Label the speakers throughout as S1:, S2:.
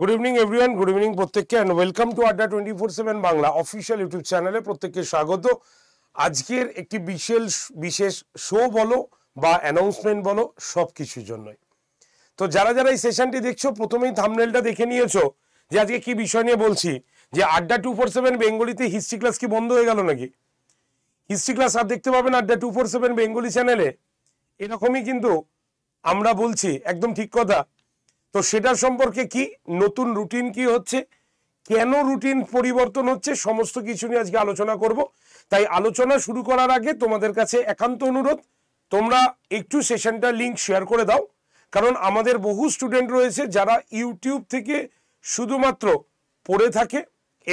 S1: good evening everyone good evening প্রত্যেককে and welcome to Adda twenty four seven Bangla official YouTube চ্যানেলে প্রত্যেককে স্বাগত আজকের একটি বিশেষ বিশেষ শো বলো বা অ্যানাউন্সমেন্ট বলো সব কিছুর জন্যই তো যারা যারা এই সেশনটি দেখছো প্রথমেই থামনেলটা দেখে নিয়েছো যে আজকে কি বিষয় নিয়ে বলছি যে আড্ডা টু ফোর সেভেন বেঙ্গলিতে হিস্ট্রি ক্লাস কি বন্ধ হয়ে গেল নাকি হিস্ট্রি ক্লাস আর দেখতে পাবেন আড্ডা টু ফোর সেভেন বেঙ্গলি চ্যানেলে এরকমই কিন্তু আমরা বলছি একদম ঠিক কথা তো সেটা সম্পর্কে কি নতুন রুটিন কি হচ্ছে কেন রুটিন পরিবর্তন হচ্ছে সমস্ত কিছু নিয়ে আজকে আলোচনা করব তাই আলোচনা শুরু করার আগে তোমাদের কাছে একান্ত অনুরোধ তোমরা একটু সেশনটা লিংক শেয়ার করে দাও কারণ আমাদের বহু স্টুডেন্ট রয়েছে যারা ইউটিউব থেকে শুধুমাত্র পড়ে থাকে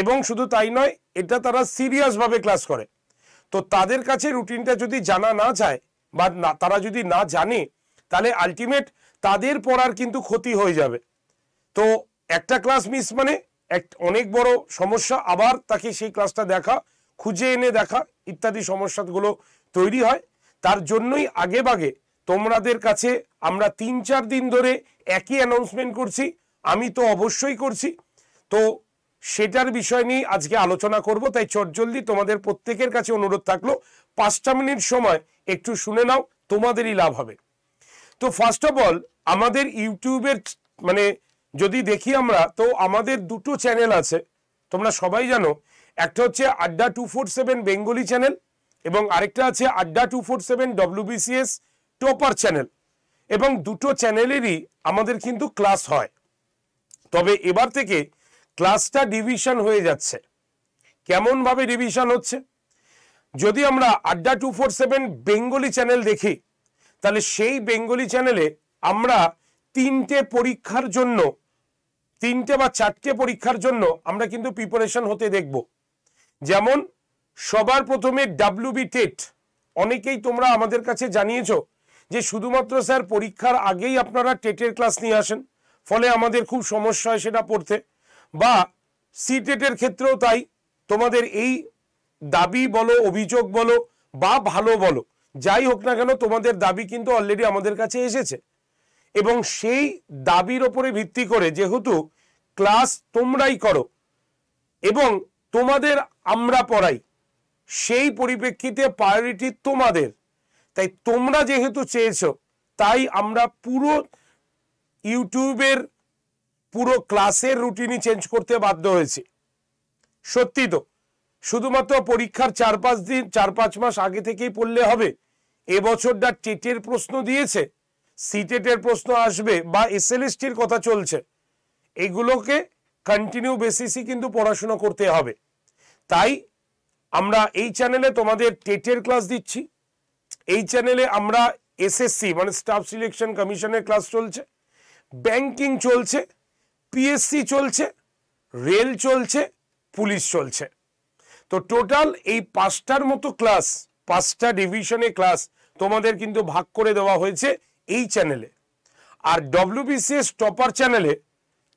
S1: এবং শুধু তাই নয় এটা তারা সিরিয়াসভাবে ক্লাস করে তো তাদের কাছে রুটিনটা যদি জানা না যায় বা না তারা যদি না জানে তাহলে আলটিমেট তাদের পড়ার কিন্তু ক্ষতি হয়ে যাবে তো একটা ক্লাস মিস মানে এক অনেক বড় সমস্যা আবার তাকে সেই ক্লাসটা দেখা খুঁজে এনে দেখা ইত্যাদি সমস্যাগুলো তৈরি হয় তার জন্যই আগে বাগে তোমাদের কাছে আমরা তিন চার দিন ধরে একই অ্যানাউন্সমেন্ট করছি আমি তো অবশ্যই করছি তো সেটার বিষয় নিয়ে আজকে আলোচনা করব তাই চটজলদি তোমাদের প্রত্যেকের কাছে অনুরোধ থাকলো পাঁচটা মিনিট সময় একটু শুনে নাও তোমাদেরই লাভ হবে তো ফার্স্ট অফ অল আমাদের ইউটিউবের মানে যদি দেখি আমরা তো আমাদের দুটো চ্যানেল আছে তোমরা সবাই জানো একটা হচ্ছে Adda two four seven Bengali channel এবং আরেকটা আছে Adda two four seven WBCS topper channel এবং দুটো চ্যানেলেরই আমাদের কিন্তু ক্লাস হয় তবে এবার থেকে ক্লাসটা ডিভিশন হয়ে যাচ্ছে কেমনভাবে ডিভিশন হচ্ছে যদি আমরা Adda two four seven Bengali channel দেখি তাহলে সেই বেঙ্গলি চ্যানেলে আমরা তিনটে পরীক্ষার জন্য তিনটে বা চারটে পরীক্ষার জন্য আমরা কিন্তু প্রিপারেশন হতে দেখব যেমন সবার প্রথমে ডাব্লিউবি টেট অনেকেই তোমরা আমাদের কাছে জানিয়েছো যে শুধুমাত্র স্যার পরীক্ষার আগেই আপনারা টেটের ক্লাস নিয়ে আসেন ফলে আমাদের খুব সমস্যা হয় সেটা পড়তে বা সি টেটের ক্ষেত্রেও তাই তোমাদের এই দাবি বলো অভিযোগ বলো বা ভালো বলো যাই হোক না কেন তোমাদের দাবি কিন্তু অলরেডি আমাদের কাছে এসেছে এবং সেই দাবির ওপরে ভিত্তি করে যেহেতু ক্লাস তোমরাই করো এবং তোমাদের আমরা পড়াই সেই পরিপ্রেক্ষিতে প্রায়োরিটি তোমাদের তাই তোমরা যেহেতু চেয়েছ তাই আমরা পুরো ইউটিউবের পুরো ক্লাসের রুটিনই চেঞ্জ করতে বাধ্য হয়েছি সত্যি তো শুধুমাত্র পরীক্ষার চার পাঁচ দিন চার পাঁচ মাস আগে থেকেই পড়লে হবে এবছরটা টেটের প্রশ্ন দিয়েছে সিটেটের প্রশ্ন আসবে বা এসএলএসটির কথা চলছে এগুলোকে কন্টিনিউ বেসিসই কিন্তু পড়াশোনা করতে হবে তাই আমরা এই চ্যানেলে তোমাদের টেটের ক্লাস দিচ্ছি এই চ্যানেলে আমরা এসএসসি মানে স্টাফ সিলেকশন কমিশনের ক্লাস চলছে ব্যাংকিং চলছে পিএসসি চলছে রেল চলছে পুলিশ চলছে তো টোটাল এই পাঁচটার মতো ক্লাস পাঁচটা ডিভিশনে ক্লাস তোমাদের কিন্তু ভাগ করে দেওয়া হয়েছে এই চ্যানেলে আর ডব্লিউবিসিএস টপার চ্যানেলে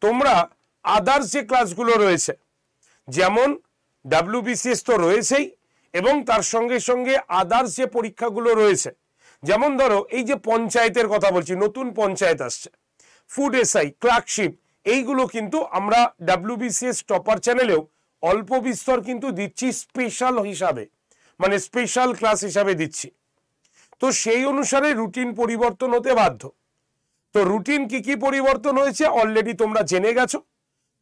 S1: তোমরা আদার্স যে ক্লাসগুলো রয়েছে যেমন ডাব্লিউবিসিএস তো রয়েছেই এবং তার সঙ্গে সঙ্গে আদার্স যে পরীক্ষাগুলো রয়েছে যেমন ধরো এই যে পঞ্চায়েতের কথা বলছি নতুন পঞ্চায়েত আসছে ফুড এসআই ক্লার্কশিপ এইগুলো কিন্তু আমরা ডাব্লিউবিসিএস টপার চ্যানেলেও অল্প বিস্তর কিন্তু দিচ্ছি স্পেশাল হিসাবে মানে স্পেশাল ক্লাস হিসাবে দিচ্ছি তো সেই অনুসারে রুটিন পরিবর্তন হতে বাধ্য তো রুটিন কি কি পরিবর্তন হয়েছে অলরেডি তোমরা জেনে গেছো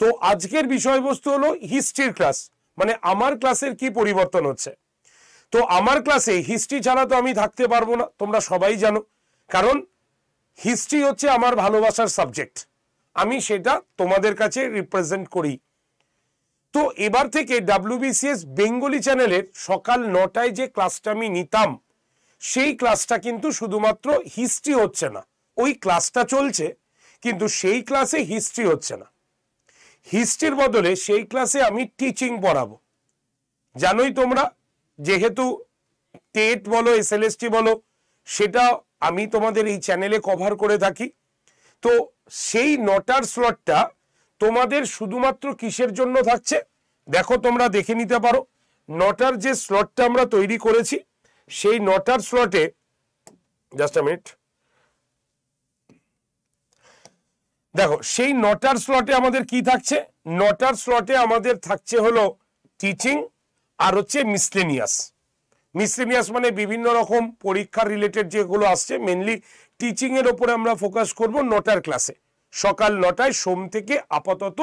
S1: তো আজকের বিষয়বস্তু হলো হিস্ট্রির ক্লাস মানে আমার ক্লাসের কি পরিবর্তন হচ্ছে তো আমার ক্লাসে হিস্ট্রি ছাড়া তো আমি থাকতে পারবো না তোমরা সবাই জানো কারণ হিস্ট্রি হচ্ছে আমার ভালোবাসার সাবজেক্ট আমি সেটা তোমাদের কাছে রিপ্রেজেন্ট করি তো এবার থেকে ডাব্লিউবিসিএস বেঙ্গলি চ্যানেলের সকাল নটায় যে ক্লাসটা আমি নিতাম সেই ক্লাসটা কিন্তু শুধুমাত্র হিস্ট্রি হচ্ছে না ওই ক্লাসটা চলছে কিন্তু সেই ক্লাসে হিস্ট্রি হচ্ছে না হিস্ট্রির বদলে সেই ক্লাসে আমি টিচিং পড়াবো জানোই তোমরা যেহেতু টেট বলো এসএলএসটি বলো সেটা আমি তোমাদের এই চ্যানেলে কভার করে থাকি তো সেই নটার স্লটটা তোমাদের শুধুমাত্র কিসের জন্য থাকছে দেখো তোমরা দেখে নিতে পারো নটার যে স্লটটা আমরা তৈরি করেছি সেই নটার স্লটে জাস্ট মিনিট দেখো সেই নটার স্লটে আমাদের কি থাকছে নটার স্লটে আমাদের থাকছে হলো টিচিং আর হচ্ছে মিসলেনিয়াস মিসলেনিয়াস মানে বিভিন্ন রকম পরীক্ষা রিলেটেড যেগুলো আসছে মেনলি টিচিংয়ের ওপরে আমরা ফোকাস করব নটার ক্লাসে সকাল নটায় সোম থেকে আপাতত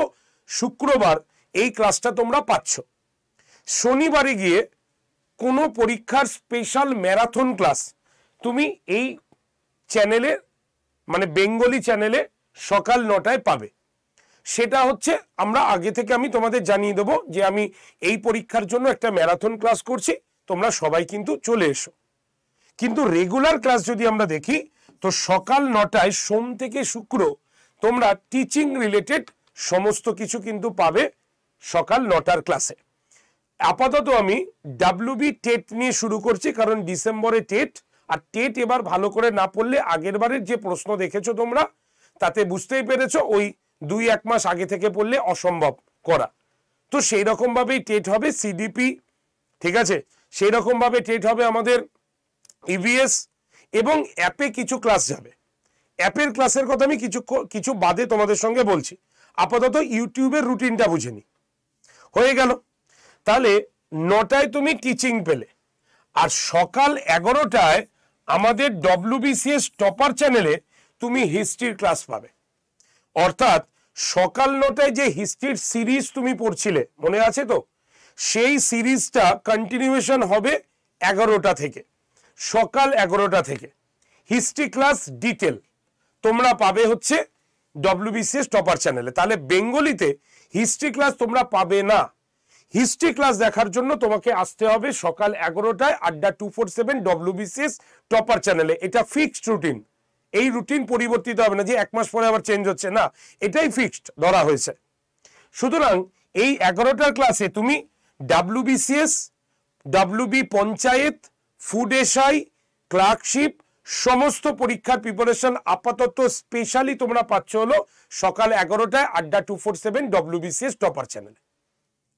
S1: শুক্রবার এই ক্লাসটা তোমরা পাচ্ছ শনিবারে গিয়ে কোনো পরীক্ষার স্পেশাল ম্যারাথন ক্লাস তুমি এই চ্যানেলে মানে বেঙ্গলি চ্যানেলে সকাল নটায় পাবে সেটা হচ্ছে আমরা আগে থেকে আমি তোমাদের জানিয়ে দেবো যে আমি এই পরীক্ষার জন্য একটা ম্যারাথন ক্লাস করছি তোমরা সবাই কিন্তু চলে এসো কিন্তু রেগুলার ক্লাস যদি আমরা দেখি তো সকাল নটায় সোম থেকে শুক্র তোমরা টিচিং রিলেটেড সমস্ত কিছু কিন্তু পাবে সকাল নটার ক্লাসে আপাতত আমি ডাব্লিউবি টেট নিয়ে শুরু করছি কারণ ডিসেম্বরে টেট আর টেট এবার ভালো করে না পড়লে আগের বারের যে প্রশ্ন দেখেছো তোমরা তাতে বুঝতেই পেরেছো ওই দুই এক মাস আগে থেকে পড়লে অসম্ভব করা তো সেই রকমভাবেই টেট হবে সিডিপি ঠিক আছে সেই রকমভাবে টেট হবে আমাদের ইভিএস e এবং অ্যাপে কিছু ক্লাস যাবে অ্যাপের ক্লাসের কথা আমি কিছু কিছু বাদে তোমাদের সঙ্গে বলছি আপাতত ইউটিউবের রুটিনটা বুঝে নি হয়ে গেল তাহলে নটায় তুমি টিচিং পেলে আর সকাল এগারোটায় আমাদের ডব্লিউবিসিএস টপার চ্যানেলে তুমি হিস্ট্রির ক্লাস পাবে অর্থাৎ সকাল নটায় যে হিস্ট্রির সিরিজ তুমি পড়ছিলে মনে আছে তো সেই সিরিজটা কন্টিনিউয়েশন হবে এগারোটা থেকে সকাল এগারোটা থেকে হিস্ট্রি ক্লাস ডিটেল তোমরা পাবে হচ্ছে বিসিএস টপার চ্যানেলে তাহলে বেঙ্গলিতে হিস্ট্রি ক্লাস তোমরা পাবে না হিস্ট্রি ক্লাস দেখার জন্য তোমাকে আসতে হবে সকাল এগারোটায় Adda two four seven BCS topper চ্যানেলে এটা ফিক্সড রুটিন এই রুটিন পরিবর্তিত হবে না যে এক মাস পরে আবার চেঞ্জ হচ্ছে না এটাই ফিক্সড ধরা হয়েছে সুতরাং এই এগারোটার ক্লাসে তুমি W B panchayat food SI clerkship সমস্ত পরীক্ষার প্রিপারেশন আপাতত স্পেশালি তোমরা পাচ্ছ হলো সকাল এগারোটায় Adda two four seven WBCS topper চ্যানেলে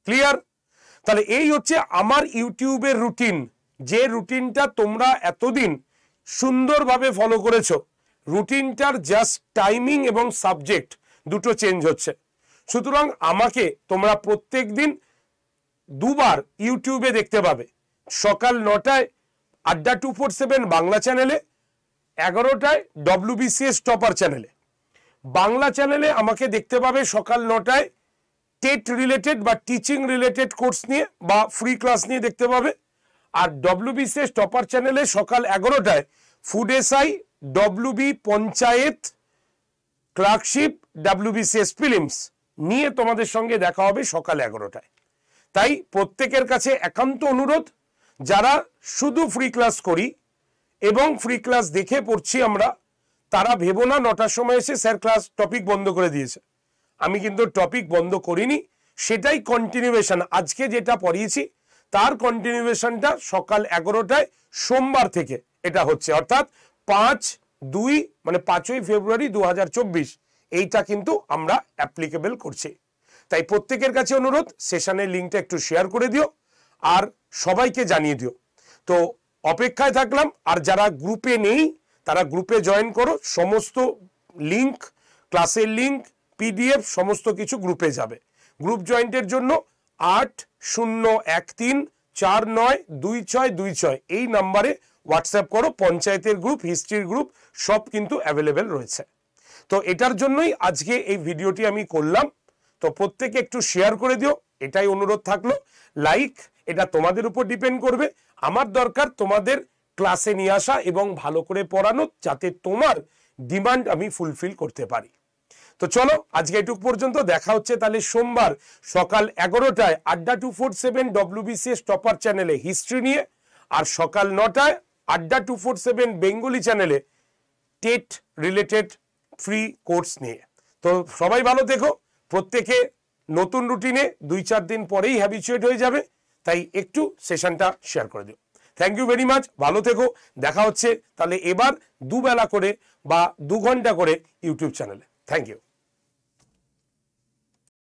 S1: ক্লিয়ার তাহলে এই হচ্ছে আমার ইউটিউবের রুটিন যে রুটিনটা তোমরা এতদিন সুন্দরভাবে ফলো করেছো রুটিনটার জাস্ট টাইমিং এবং সাবজেক্ট দুটো চেঞ্জ হচ্ছে সুতরাং আমাকে তোমরা প্রত্যেক দিন দুবার ইউটিউবে দেখতে পাবে সকাল নটায় Adda two four seven Bangla চ্যানেলে এগারোটায় বিসিএস টপার চ্যানেলে বাংলা চ্যানেলে আমাকে দেখতে পাবে সকাল নটায় টেট রিলেটেড বা টিচিং রিলেটেড কোর্স নিয়ে বা ফ্রি ক্লাস নিয়ে দেখতে পাবে আর বিসিএস টপার চ্যানেলে সকাল এগারোটায় food SI B panchayat clerkship BCS ফিলিমস নিয়ে তোমাদের সঙ্গে দেখা হবে সকাল এগারোটায় তাই প্রত্যেকের কাছে একান্ত অনুরোধ যারা শুধু ফ্রি ক্লাস করি এবং ফ্রি ক্লাস দেখে পড়ছি আমরা তারা ভেবো না নটার সময় এসে স্যার ক্লাস টপিক বন্ধ করে দিয়েছে আমি কিন্তু টপিক বন্ধ করিনি সেটাই কন্টিনিউয়েশন আজকে যেটা পড়িয়েছি তার কন্টিনিউয়েশনটা সকাল এগারোটায় সোমবার থেকে এটা হচ্ছে অর্থাৎ পাঁচ দুই মানে পাঁচই ফেব্রুয়ারি দু এইটা কিন্তু আমরা অ্যাপ্লিকেবল করছি তাই প্রত্যেকের কাছে অনুরোধ সেশনের লিঙ্কটা একটু শেয়ার করে দিও আর সবাইকে জানিয়ে দিও তো অপেক্ষায় থাকলাম আর যারা গ্রুপে নেই তারা গ্রুপে জয়েন করো সমস্ত লিংক ক্লাসের লিংক পিডিএফ সমস্ত কিছু গ্রুপে যাবে গ্রুপ জয়েন্টের জন্য আট শূন্য এক তিন চার নয় দুই ছয় দুই ছয় এই নাম্বারে হোয়াটসঅ্যাপ করো পঞ্চায়েতের গ্রুপ হিস্ট্রির গ্রুপ সব কিন্তু অ্যাভেলেবেল রয়েছে তো এটার জন্যই আজকে এই ভিডিওটি আমি করলাম তো প্রত্যেকে একটু শেয়ার করে দিও এটাই অনুরোধ থাকলো লাইক এটা তোমাদের উপর ডিপেন্ড করবে আমার দরকার তোমাদের ক্লাসে নিয়ে আসা এবং ভালো করে পড়ানো যাতে তোমার ডিমান্ড আমি ফুলফিল করতে পারি তো চলো আজকে এটুক পর্যন্ত দেখা হচ্ছে তাহলে সোমবার সকাল এগারোটায় Adda two four seven WBCS topper চ্যানেলে হিস্ট্রি নিয়ে আর সকাল নটায় Adda two four seven Bengali চ্যানেলে টেট রিলেটেড ফ্রি কোর্স নিয়ে তো সবাই ভালো দেখো প্রত্যেকে নতুন রুটিনে দুই চার দিন পরেই হ্যাবিচুয়েট হয়ে যাবে তাই একটু সেশনটা শেয়ার করে দিও থ্যাংক ইউ ভেরি মাচ ভালো থেকো দেখা হচ্ছে তাহলে এবার দুবেলা করে বা দু ঘন্টা করে ইউটিউব চ্যানেলে থ্যাংক ইউ